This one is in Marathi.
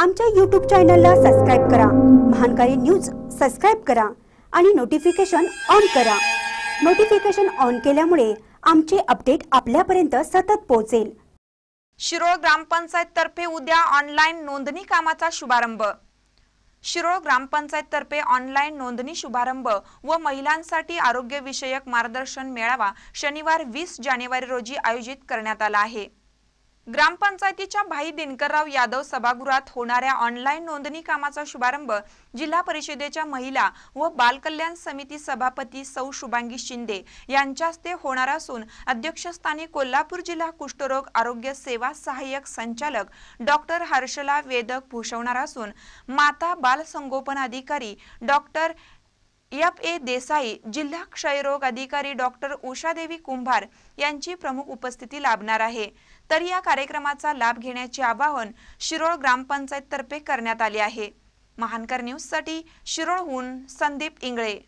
आमच्या यूट्यूब चॅनलला सबस्क्राईब करा महानकारी न्यूज सबस्क्राईब करा आणि नोटिफिकेशन ऑन करा नोटिफिकेशन ऑन केल्यामुळे आमचे अपडेट आपल्यापर्यंत सतत पोहोचेल शिरोळ ग्रामपंचायत तर्फे उद्या ऑनलाईन नोंदणी कामाचा शुभारंभ शिरोळ ग्रामपंचायत तर्फे ऑनलाईन नोंदणी शुभारंभ व महिलांसाठी आरोग्यविषयक मार्गदर्शन मेळावा शनिवार वीस जानेवारी रोजी आयोजित करण्यात आला आहे ग्रामपंचायतीच्या भाई दिनकरराव यादव सभागृहात होणाऱ्या ऑनलाईन नोंदणी कामाचा शुभारंभ जिल्हा परिषदेच्या महिला व बालकल्याण समिती सभापती सौ शुभांगी शिंदे यांच्या हस्ते होणार असून अध्यक्षस्थानी कोल्हापूर जिल्हा कुष्ठरोग आरोग्य सेवा सहाय्यक संचालक डॉक्टर हर्षला वेदक भूषवणार असून माता बाल संगोपन अधिकारी डॉक्टर एफ ए देसाई जिल्हा क्षयरोग अधिकारी डॉक्टर उषादेवी कुंभार यांची प्रमुख उपस्थिती लाभणार आहे तर या कार्यक्रमाचा लाभ घेण्याचे आवाहन शिरोळ ग्रामपंचायत तर्फे करण्यात आले आहे महानकर न्यूजसाठी शिरोळहून संदीप इंगळे